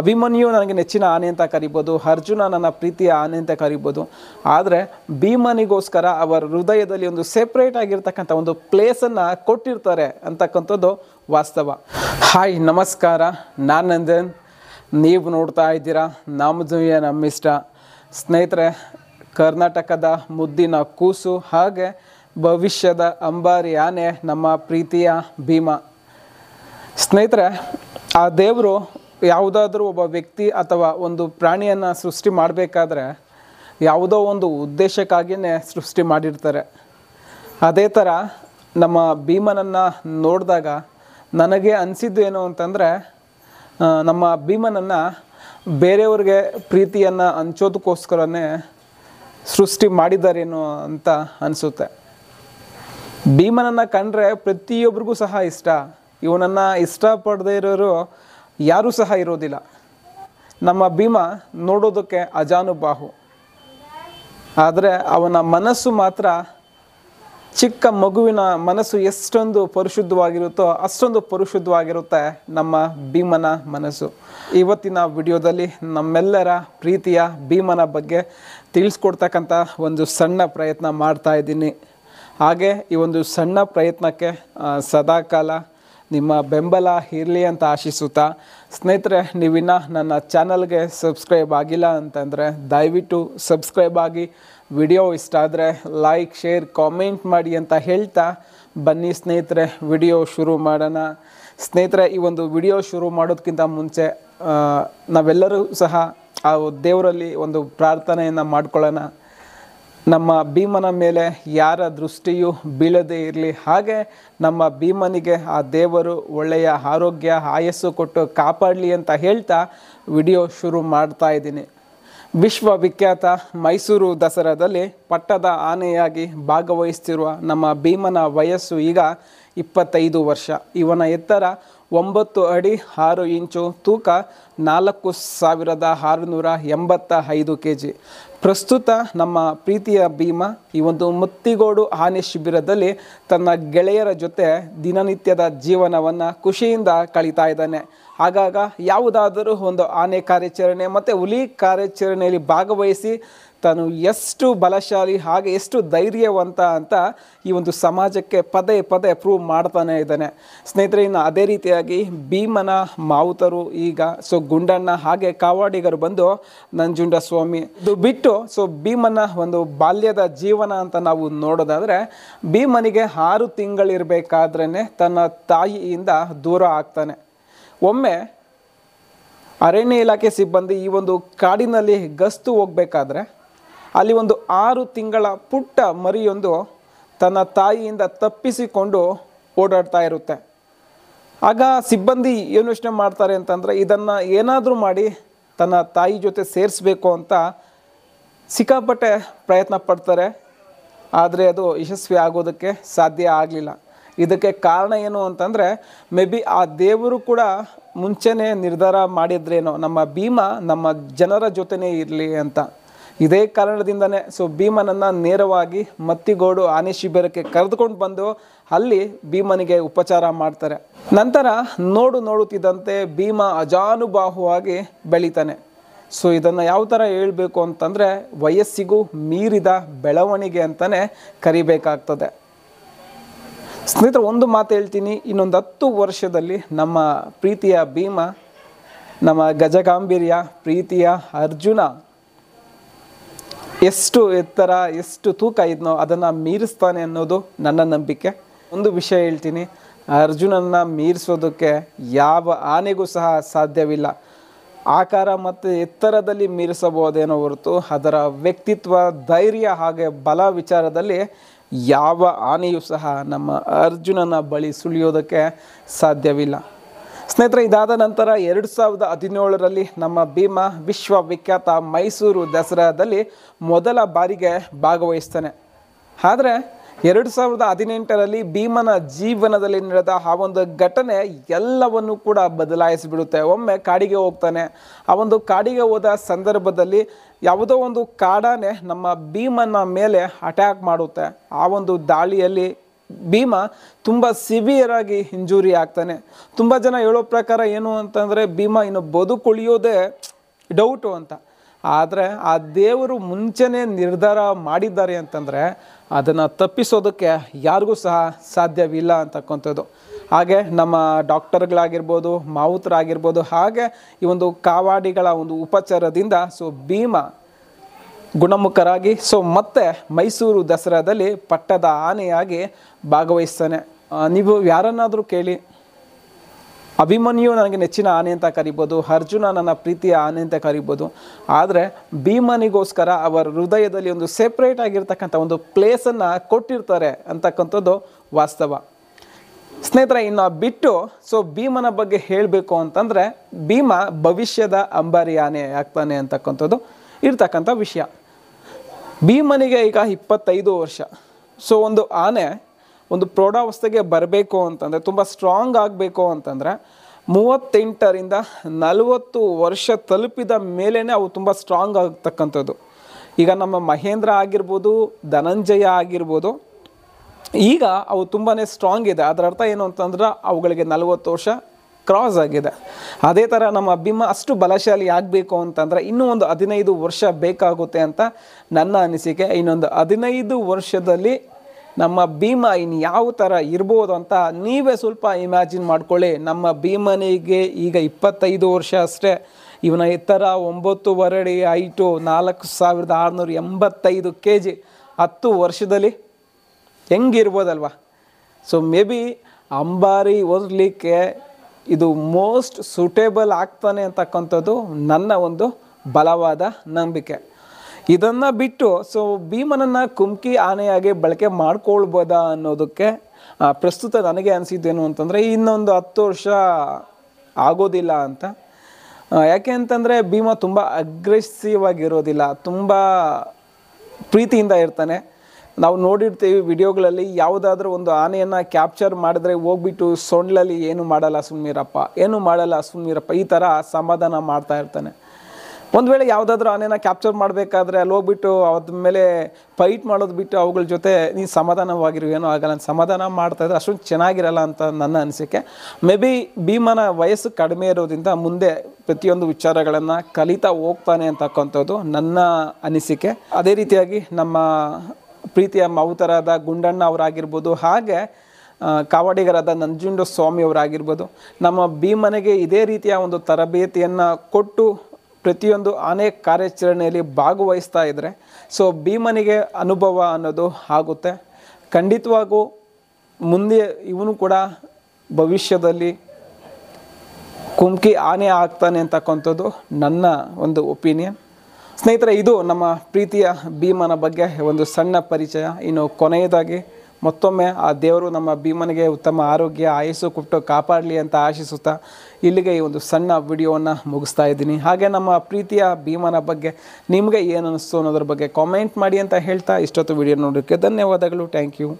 ಅಭಿಮನ್ಯು ನನಗೆ ನೆಚ್ಚಿನ ಆನೆ ಅಂತ ಕರಿಬೋದು ಅರ್ಜುನ ನನ್ನ ಪ್ರೀತಿಯ ಆನೆ ಅಂತ ಕರಿಬೋದು ಆದರೆ ಭೀಮನಿಗೋಸ್ಕರ ಅವರ ಹೃದಯದಲ್ಲಿ ಒಂದು ಸೆಪ್ರೇಟ್ ಆಗಿರ್ತಕ್ಕಂಥ ಒಂದು ಪ್ಲೇಸನ್ನು ಕೊಟ್ಟಿರ್ತಾರೆ ಅಂತಕ್ಕಂಥದ್ದು ವಾಸ್ತವ ಹಾಯ್ ನಮಸ್ಕಾರ ನಾನು ನಂದನ್ ನೀವು ನೋಡ್ತಾ ಇದ್ದೀರಾ ನಮ್ಮ ನಮ್ಮಿಷ್ಟ ಸ್ನೇಹಿತರೆ ಕರ್ನಾಟಕದ ಮುದ್ದಿನ ಕೂಸು ಹಾಗೆ ಭವಿಷ್ಯದ ಅಂಬಾರಿ ಆನೆ ನಮ್ಮ ಪ್ರೀತಿಯ ಭೀಮ ಸ್ನೇಹಿತರೆ ಆ ದೇವರು ಯಾವುದಾದ್ರೂ ಒಬ್ಬ ವ್ಯಕ್ತಿ ಅಥವಾ ಒಂದು ಪ್ರಾಣಿಯನ್ನು ಸೃಷ್ಟಿ ಮಾಡಬೇಕಾದ್ರೆ ಯಾವುದೋ ಒಂದು ಉದ್ದೇಶಕ್ಕಾಗಿಯೇ ಸೃಷ್ಟಿ ಮಾಡಿರ್ತಾರೆ ಅದೇ ಥರ ನಮ್ಮ ಭೀಮನನ್ನು ನೋಡಿದಾಗ ನನಗೆ ಅನಿಸಿದ್ದು ಏನು ಅಂತಂದರೆ ನಮ್ಮ ಭೀಮನನ್ನು ಬೇರೆಯವ್ರಿಗೆ ಪ್ರೀತಿಯನ್ನು ಹಂಚೋದಕ್ಕೋಸ್ಕರನೇ ಸೃಷ್ಟಿ ಮಾಡಿದ್ದಾರೇನು ಅಂತ ಅನಿಸುತ್ತೆ ಭೀಮನನ್ನು ಕಂಡ್ರೆ ಪ್ರತಿಯೊಬ್ಬರಿಗೂ ಸಹ ಇಷ್ಟ ಇವನನ್ನು ಇಷ್ಟಪಡದೇ ಇರೋರು ಯಾರೂ ಸಹ ಇರೋದಿಲ್ಲ ನಮ್ಮ ಭೀಮ ನೋಡೋದಕ್ಕೆ ಅಜಾನುಬಾಹು ಆದರೆ ಅವನ ಮನಸ್ಸು ಮಾತ್ರ ಚಿಕ್ಕ ಮಗುವಿನ ಮನಸ್ಸು ಎಷ್ಟೊಂದು ಪರಿಶುದ್ಧವಾಗಿರುತ್ತೋ ಅಷ್ಟೊಂದು ಪರಿಶುದ್ಧವಾಗಿರುತ್ತೆ ನಮ್ಮ ಭೀಮನ ಮನಸ್ಸು ಇವತ್ತಿನ ವಿಡಿಯೋದಲ್ಲಿ ನಮ್ಮೆಲ್ಲರ ಪ್ರೀತಿಯ ಭೀಮನ ಬಗ್ಗೆ ತಿಳಿಸ್ಕೊಡ್ತಕ್ಕಂಥ ಒಂದು ಸಣ್ಣ ಪ್ರಯತ್ನ ಮಾಡ್ತಾ ಇದ್ದೀನಿ ಹಾಗೆ ಈ ಒಂದು ಸಣ್ಣ ಪ್ರಯತ್ನಕ್ಕೆ ಸದಾಕಾಲ ನಿಮ್ಮ ಬೆಂಬಲ ಇರಲಿ ಅಂತ ಆಶಿಸುತ್ತಾ ಸ್ನೇಹಿತರೆ ನೀವಿನ್ನ ನನ್ನ ಚಾನಲ್ಗೆ ಸಬ್ಸ್ಕ್ರೈಬ್ ಆಗಿಲ್ಲ ಅಂತಂದರೆ ದಯವಿಟ್ಟು ಸಬ್ಸ್ಕ್ರೈಬ್ ಆಗಿ ವಿಡಿಯೋ ಇಷ್ಟ ಆದರೆ ಲೈಕ್ ಶೇರ್ ಕಾಮೆಂಟ್ ಮಾಡಿ ಅಂತ ಹೇಳ್ತಾ ಬನ್ನಿ ಸ್ನೇಹಿತರೆ ವಿಡಿಯೋ ಶುರು ಮಾಡೋಣ ಸ್ನೇಹಿತರೆ ಈ ಒಂದು ವಿಡಿಯೋ ಶುರು ಮಾಡೋದಕ್ಕಿಂತ ಮುಂಚೆ ನಾವೆಲ್ಲರೂ ಸಹ ಆ ದೇವರಲ್ಲಿ ಒಂದು ಪ್ರಾರ್ಥನೆಯನ್ನು ಮಾಡ್ಕೊಳ್ಳೋಣ ನಮ್ಮ ಭೀಮನ ಮೇಲೆ ಯಾರ ದೃಷ್ಟಿಯೂ ಬೀಳದೇ ಇರಲಿ ಹಾಗೆ ನಮ್ಮ ಭೀಮನಿಗೆ ಆ ದೇವರು ಒಳ್ಳೆಯ ಆರೋಗ್ಯ ಆಯಸ್ಸು ಕೊಟ್ಟು ಕಾಪಾಡಲಿ ಅಂತ ಹೇಳ್ತಾ ವಿಡಿಯೋ ಶುರು ಮಾಡ್ತಾ ಇದ್ದೀನಿ ವಿಶ್ವವಿಖ್ಯಾತ ಮೈಸೂರು ದಸರಾದಲ್ಲಿ ಪಟ್ಟದ ಆನೆಯಾಗಿ ಭಾಗವಹಿಸ್ತಿರುವ ನಮ್ಮ ಭೀಮನ ವಯಸ್ಸು ಈಗ ಇಪ್ಪತ್ತೈದು ವರ್ಷ ಇವನ ಎತ್ತರ ಒಂಬತ್ತು ಅಡಿ ಆರು ಇಂಚು ತೂಕ ನಾಲ್ಕು ಸಾವಿರದ ಆರುನೂರ ಎಂಬತ್ತ ಐದು ಕೆ ಜಿ ಪ್ರಸ್ತುತ ನಮ್ಮ ಪ್ರೀತಿಯ ಭೀಮಾ ಈ ಒಂದು ಮುತ್ತಿಗೋಡು ಆನೆ ಶಿಬಿರದಲ್ಲಿ ತನ್ನ ಗೆಳೆಯರ ಜೊತೆ ದಿನನಿತ್ಯದ ಜೀವನವನ್ನು ಖುಷಿಯಿಂದ ಕಳೀತಾ ಇದ್ದಾನೆ ಆಗಾಗ ಯಾವುದಾದರೂ ಒಂದು ಆನೆ ಕಾರ್ಯಾಚರಣೆ ಮತ್ತು ಹುಲಿ ಕಾರ್ಯಾಚರಣೆಯಲ್ಲಿ ಭಾಗವಹಿಸಿ ತಾನು ಎಷ್ಟು ಬಲಶಾಲಿ ಹಾಗೆ ಎಷ್ಟು ಧೈರ್ಯವಂತ ಅಂತ ಈ ಒಂದು ಸಮಾಜಕ್ಕೆ ಪದೇ ಪದೇ ಪ್ರೂವ್ ಮಾಡ್ತಾನೆ ಇದ್ದಾನೆ ಸ್ನೇಹಿತರೆ ಇನ್ನು ಅದೇ ರೀತಿಯಾಗಿ ಭೀಮನ ಮಾವುತರು ಈಗ ಸೊ ಗುಂಡಣ್ಣ ಹಾಗೆ ಕಾವಾಡಿಗರು ಬಂದು ನಂಜುಂಡ ಸ್ವಾಮಿ ಇದು ಬಿಟ್ಟು ಸೊ ಭೀಮನ ಒಂದು ಬಾಲ್ಯದ ಜೀವನ ಅಂತ ನಾವು ನೋಡೋದಾದರೆ ಭೀಮನಿಗೆ ಆರು ತಿಂಗಳಿರಬೇಕಾದ್ರೇ ತನ್ನ ತಾಯಿಯಿಂದ ದೂರ ಆಗ್ತಾನೆ ಒಮ್ಮೆ ಅರಣ್ಯ ಇಲಾಖೆ ಸಿಬ್ಬಂದಿ ಈ ಒಂದು ಕಾಡಿನಲ್ಲಿ ಗಸ್ತು ಹೋಗ್ಬೇಕಾದ್ರೆ ಅಲ್ಲಿ ಒಂದು ಆರು ತಿಂಗಳ ಪುಟ್ಟ ಮರಿಯೊಂದು ತನ್ನ ತಾಯಿಯಿಂದ ತಪ್ಪಿಸಿಕೊಂಡು ಓಡಾಡ್ತಾ ಇರುತ್ತೆ ಆಗ ಸಿಬ್ಬಂದಿ ಏನು ಯೋಚನೆ ಮಾಡ್ತಾರೆ ಅಂತಂದರೆ ಇದನ್ನು ಏನಾದರೂ ಮಾಡಿ ತನ್ನ ತಾಯಿ ಜೊತೆ ಸೇರಿಸಬೇಕು ಅಂತ ಸಿಕ್ಕಾಪಟ್ಟೆ ಪ್ರಯತ್ನ ಪಡ್ತಾರೆ ಆದರೆ ಅದು ಯಶಸ್ವಿ ಆಗೋದಕ್ಕೆ ಸಾಧ್ಯ ಆಗಲಿಲ್ಲ ಇದಕ್ಕೆ ಕಾರಣ ಏನು ಅಂತಂದರೆ ಮೇ ಬಿ ಆ ದೇವರು ಕೂಡ ಮುಂಚೆನೇ ನಿರ್ಧಾರ ಮಾಡಿದ್ರೇನೋ ನಮ್ಮ ಭೀಮಾ ನಮ್ಮ ಜನರ ಜೊತೆನೇ ಇರಲಿ ಅಂತ ಇದೇ ಕಾರಣದಿಂದನೇ ಸೊ ಭೀಮನನ್ನು ನೇರವಾಗಿ ಮತ್ತಿಗೋಡು ಆನೆ ಶಿಬಿರಕ್ಕೆ ಕರೆದುಕೊಂಡು ಬಂದು ಅಲ್ಲಿ ಭೀಮನಿಗೆ ಉಪಚಾರ ಮಾಡ್ತಾರೆ ನಂತರ ನೋಡು ನೋಡುತ್ತಿದ್ದಂತೆ ಭೀಮ ಅಜಾನುಬಾಹುವಾಗಿ ಬೆಳಿತಾನೆ ಸೊ ಇದನ್ನು ಯಾವ ಥರ ಹೇಳಬೇಕು ಅಂತಂದರೆ ವಯಸ್ಸಿಗೂ ಮೀರಿದ ಬೆಳವಣಿಗೆ ಅಂತಲೇ ಕರಿಬೇಕಾಗ್ತದೆ ಸ್ನೇಹಿತರೆ ಒಂದು ಮಾತು ಹೇಳ್ತೀನಿ ಇನ್ನೊಂದು ಹತ್ತು ವರ್ಷದಲ್ಲಿ ನಮ್ಮ ಪ್ರೀತಿಯ ಭೀಮ ನಮ್ಮ ಗಜಗಾಂಭೀರ್ಯ ಪ್ರೀತಿಯ ಅರ್ಜುನ ಎಷ್ಟು ಎತ್ತರ ಎಷ್ಟು ತೂಕ ಇದ್ನೋ ಅದನ್ನು ಮೀರಿಸ್ತಾನೆ ಅನ್ನೋದು ನನ್ನ ನಂಬಿಕೆ ಒಂದು ವಿಷಯ ಹೇಳ್ತೀನಿ ಅರ್ಜುನನ್ನು ಮೀರಿಸೋದಕ್ಕೆ ಯಾವ ಆನೆಗೂ ಸಹ ಸಾಧ್ಯವಿಲ್ಲ ಆಕಾರ ಮತ್ತು ಎತ್ತರದಲ್ಲಿ ಮೀರಿಸಬಹುದೇನೋ ಹೊರತು ಅದರ ವ್ಯಕ್ತಿತ್ವ ಧೈರ್ಯ ಹಾಗೆ ಬಲ ವಿಚಾರದಲ್ಲಿ ಯಾವ ಆನೆಯೂ ಸಹ ನಮ್ಮ ಅರ್ಜುನನ ಬಳಿ ಸುಳಿಯೋದಕ್ಕೆ ಸಾಧ್ಯವಿಲ್ಲ ಸ್ನೇಹಿತರೆ ಇದಾದ ನಂತರ ಎರಡು ಸಾವಿರದ ಹದಿನೇಳರಲ್ಲಿ ನಮ್ಮ ಭೀಮಾ ವಿಶ್ವವಿಖ್ಯಾತ ಮೈಸೂರು ದಸರಾದಲ್ಲಿ ಮೊದಲ ಬಾರಿಗೆ ಭಾಗವಹಿಸ್ತಾನೆ ಆದರೆ ಎರಡು ಸಾವಿರದ ಹದಿನೆಂಟರಲ್ಲಿ ಭೀಮನ ಜೀವನದಲ್ಲಿ ನಡೆದ ಆ ಒಂದು ಘಟನೆ ಎಲ್ಲವನ್ನು ಕೂಡ ಬದಲಾಯಿಸಿಬಿಡುತ್ತೆ ಒಮ್ಮೆ ಕಾಡಿಗೆ ಹೋಗ್ತಾನೆ ಆ ಒಂದು ಕಾಡಿಗೆ ಹೋದ ಸಂದರ್ಭದಲ್ಲಿ ಯಾವುದೋ ಒಂದು ಕಾಡಾನೆ ನಮ್ಮ ಭೀಮನ ಮೇಲೆ ಅಟ್ಯಾಕ್ ಮಾಡುತ್ತೆ ಆ ಒಂದು ದಾಳಿಯಲ್ಲಿ ಭೀಮ ತುಂಬ ಆಗಿ ಇಂಜೂರಿ ಆಗ್ತಾನೆ ತುಂಬ ಜನ ಹೇಳೋ ಪ್ರಕಾರ ಏನು ಅಂತಂದರೆ ಭೀಮ ಇನ್ನು ಬದುಕುಳಿಯೋದೇ ಡೌಟು ಅಂತ ಆದರೆ ಆ ದೇವರು ಮುಂಚೆನೇ ನಿರ್ಧಾರ ಮಾಡಿದ್ದಾರೆ ಅಂತಂದರೆ ಅದನ್ನು ತಪ್ಪಿಸೋದಕ್ಕೆ ಯಾರಿಗೂ ಸಹ ಸಾಧ್ಯವಿಲ್ಲ ಅಂತಕ್ಕಂಥದ್ದು ಹಾಗೆ ನಮ್ಮ ಡಾಕ್ಟರ್ಗಳಾಗಿರ್ಬೋದು ಮಾವುತರಾಗಿರ್ಬೋದು ಹಾಗೆ ಈ ಒಂದು ಕಾವಾಡಿಗಳ ಒಂದು ಉಪಚಾರದಿಂದ ಸೊ ಭೀಮ ಗುಣಮುಖರಾಗಿ ಸೊ ಮತ್ತೆ ಮೈಸೂರು ದಸರಾದಲ್ಲಿ ಪಟ್ಟದ ಆನೆಯಾಗಿ ಭಾಗವಹಿಸ್ತಾನೆ ನೀವು ಯಾರನ್ನಾದರೂ ಕೇಳಿ ಅಭಿಮನ್ಯು ನನಗೆ ನೆಚ್ಚಿನ ಆನೆ ಅಂತ ಕರಿಬೋದು ಅರ್ಜುನ ನನ್ನ ಪ್ರೀತಿಯ ಆನೆ ಅಂತ ಕರಿಬೋದು ಆದರೆ ಭೀಮನಿಗೋಸ್ಕರ ಅವರ ಹೃದಯದಲ್ಲಿ ಒಂದು ಸೆಪ್ರೇಟ್ ಆಗಿರ್ತಕ್ಕಂಥ ಒಂದು ಪ್ಲೇಸನ್ನು ಕೊಟ್ಟಿರ್ತಾರೆ ಅಂತಕ್ಕಂಥದ್ದು ವಾಸ್ತವ ಸ್ನೇಹಿತರೆ ಇನ್ನು ಬಿಟ್ಟು ಸೊ ಭೀಮನ ಬಗ್ಗೆ ಹೇಳಬೇಕು ಅಂತಂದರೆ ಭೀಮ ಭವಿಷ್ಯದ ಅಂಬಾರಿ ಆನೆ ಆಗ್ತಾನೆ ಅಂತಕ್ಕಂಥದ್ದು ಇರ್ತಕ್ಕಂಥ ವಿಷಯ ಭೀಮನಿಗೆ ಈಗ ಇಪ್ಪತ್ತೈದು ವರ್ಷ ಸೊ ಒಂದು ಆನೆ ಒಂದು ಪ್ರೌಢಾವಸ್ಥೆಗೆ ಬರಬೇಕು ಅಂತಂದರೆ ತುಂಬ ಸ್ಟ್ರಾಂಗ್ ಆಗಬೇಕು ಅಂತಂದರೆ ಮೂವತ್ತೆಂಟರಿಂದ ನಲವತ್ತು ವರ್ಷ ತಲುಪಿದ ಮೇಲೇ ಅವು ತುಂಬ ಸ್ಟ್ರಾಂಗ್ ಆಗ್ತಕ್ಕಂಥದ್ದು ಈಗ ನಮ್ಮ ಮಹೇಂದ್ರ ಆಗಿರ್ಬೋದು ಧನಂಜಯ ಆಗಿರ್ಬೋದು ಈಗ ಅವು ತುಂಬಾ ಸ್ಟ್ರಾಂಗ್ ಇದೆ ಅದರ ಅರ್ಥ ಏನು ಅಂತಂದ್ರೆ ಅವುಗಳಿಗೆ ನಲವತ್ತು ವರ್ಷ ಕ್ರಾಸ್ ಆಗಿದೆ ಅದೇ ಥರ ನಮ್ಮ ಭೀಮ ಅಷ್ಟು ಬಲಶಾಲಿ ಆಗಬೇಕು ಅಂತಂದರೆ ಇನ್ನೂ ಒಂದು ಹದಿನೈದು ವರ್ಷ ಬೇಕಾಗುತ್ತೆ ಅಂತ ನನ್ನ ಅನಿಸಿಕೆ ಇನ್ನೊಂದು ಹದಿನೈದು ವರ್ಷದಲ್ಲಿ ನಮ್ಮ ಭೀಮ ಇನ್ನು ಯಾವ ಥರ ಇರ್ಬೋದು ಅಂತ ನೀವೇ ಸ್ವಲ್ಪ ಇಮ್ಯಾಜಿನ್ ಮಾಡ್ಕೊಳ್ಳಿ ನಮ್ಮ ಭೀಮನಿಗೆ ಈಗ ಇಪ್ಪತ್ತೈದು ವರ್ಷ ಅಷ್ಟೇ ಇವನ ಎತ್ತರ ಒಂಬತ್ತು ವರಡಿ ಐಟು ನಾಲ್ಕು ಸಾವಿರದ ಆರುನೂರ ಎಂಬತ್ತೈದು ಕೆ ಜಿ ಹತ್ತು ವರ್ಷದಲ್ಲಿ ಹೆಂಗಿರ್ಬೋದಲ್ವ ಸೊ ಮೇ ಬಿ ಅಂಬಾರಿ ಓದಲಿಕ್ಕೆ ಇದು ಮೋಸ್ಟ್ ಸೂಟೇಬಲ್ ಆಗ್ತಾನೆ ಅಂತಕ್ಕಂಥದ್ದು ನನ್ನ ಒಂದು ಬಲವಾದ ನಂಬಿಕೆ ಇದನ್ನು ಬಿಟ್ಟು ಸೊ ಭೀಮನನ್ನು ಕುಮ್ಕಿ ಆನೆಯಾಗಿ ಬಳಕೆ ಮಾಡ್ಕೊಳ್ಬೋದಾ ಅನ್ನೋದಕ್ಕೆ ಪ್ರಸ್ತುತ ನನಗೆ ಅನಿಸಿದ್ದೇನು ಅಂತಂದರೆ ಇನ್ನೊಂದು ಹತ್ತು ವರ್ಷ ಆಗೋದಿಲ್ಲ ಅಂತ ಯಾಕೆ ಅಂತಂದರೆ ಭೀಮ ತುಂಬ ಅಗ್ರೆಸಿವ್ ಆಗಿರೋದಿಲ್ಲ ತುಂಬ ಪ್ರೀತಿಯಿಂದ ಇರ್ತಾನೆ ನಾವು ನೋಡಿರ್ತೀವಿ ವಿಡಿಯೋಗಳಲ್ಲಿ ಯಾವುದಾದ್ರೂ ಒಂದು ಆನೆಯನ್ನು ಕ್ಯಾಪ್ಚರ್ ಮಾಡಿದ್ರೆ ಹೋಗ್ಬಿಟ್ಟು ಸೊಂಡ್ಲಲ್ಲಿ ಏನು ಮಾಡಲ್ಲ ಸುಮ್ಮೀರಪ್ಪ ಏನು ಮಾಡಲ್ಲ ಸುಮ್ಮೀರಪ್ಪ ಈ ಥರ ಸಮಾಧಾನ ಮಾಡ್ತಾ ಇರ್ತಾನೆ ಒಂದು ವೇಳೆ ಯಾವುದಾದ್ರೂ ಆನೆನ ಕ್ಯಾಪ್ಚರ್ ಮಾಡಬೇಕಾದ್ರೆ ಅಲ್ಲಿ ಹೋಗ್ಬಿಟ್ಟು ಅದ್ರ ಮೇಲೆ ಫೈಟ್ ಮಾಡೋದು ಬಿಟ್ಟು ಅವುಗಳ ಜೊತೆ ನೀನು ಸಮಾಧಾನವಾಗಿರು ಏನೋ ಆಗಲ್ಲ ಸಮಾಧಾನ ಮಾಡ್ತಾ ಇದ್ರೆ ಅಷ್ಟೊಂದು ಚೆನ್ನಾಗಿರಲ್ಲ ಅಂತ ನನ್ನ ಅನಿಸಿಕೆ ಮೇ ಬಿ ಭೀಮನ ವಯಸ್ಸು ಕಡಿಮೆ ಇರೋದ್ರಿಂದ ಮುಂದೆ ಪ್ರತಿಯೊಂದು ವಿಚಾರಗಳನ್ನು ಕಲಿತಾ ಹೋಗ್ತಾನೆ ಅಂತಕ್ಕಂಥದ್ದು ನನ್ನ ಅನಿಸಿಕೆ ಅದೇ ರೀತಿಯಾಗಿ ನಮ್ಮ ಪ್ರೀತಿಯ ಮಾವುತರಾದ ಗುಂಡಣ್ಣ ಅವರಾಗಿರ್ಬೋದು ಹಾಗೆ ಕಾವಾಡಿಗರಾದ ನಂಜುಂಡ ಸ್ವಾಮಿ ಅವರಾಗಿರ್ಬೋದು ನಮ್ಮ ಭೀಮನೆಗೆ ಇದೇ ರೀತಿಯ ಒಂದು ತರಬೇತಿಯನ್ನು ಕೊಟ್ಟು ಪ್ರತಿಯೊಂದು ಆನೆ ಕಾರ್ಯಾಚರಣೆಯಲ್ಲಿ ಭಾಗವಹಿಸ್ತಾ ಇದ್ದರೆ ಸೊ ಭೀಮನಿಗೆ ಅನುಭವ ಅನ್ನೋದು ಆಗುತ್ತೆ ಖಂಡಿತವಾಗೂ ಮುಂದೆ ಇವನು ಕೂಡ ಭವಿಷ್ಯದಲ್ಲಿ ಕುಮ್ಕಿ ಆನೆ ಆಗ್ತಾನೆ ಅಂತಕ್ಕಂಥದ್ದು ನನ್ನ ಒಂದು ಒಪಿನಿಯನ್ ಸ್ನೇಹಿತರೆ ಇದು ನಮ್ಮ ಪ್ರೀತಿಯ ಭೀಮನ ಬಗ್ಗೆ ಒಂದು ಸಣ್ಣ ಪರಿಚಯ ಇನ್ನು ಕೊನೆಯದಾಗಿ ಮತ್ತೊಮ್ಮೆ ಆ ದೇವರು ನಮ್ಮ ಭೀಮನಿಗೆ ಉತ್ತಮ ಆರೋಗ್ಯ ಆಯಸ್ಸು ಕೊಟ್ಟು ಕಾಪಾಡಲಿ ಅಂತ ಆಶಿಸುತ್ತಾ ಇಲ್ಲಿಗೆ ಈ ಒಂದು ಸಣ್ಣ ವಿಡಿಯೋವನ್ನು ಮುಗಿಸ್ತಾ ಇದ್ದೀನಿ ಹಾಗೆ ನಮ್ಮ ಪ್ರೀತಿಯ ಭೀಮನ ಬಗ್ಗೆ ನಿಮಗೆ ಏನು ಅನ್ನಿಸ್ತು ಅನ್ನೋದ್ರ ಬಗ್ಗೆ ಕಾಮೆಂಟ್ ಮಾಡಿ ಅಂತ ಹೇಳ್ತಾ ಇಷ್ಟೊತ್ತು ವಿಡಿಯೋ ನೋಡೋಕ್ಕೆ ಧನ್ಯವಾದಗಳು ಥ್ಯಾಂಕ್ ಯು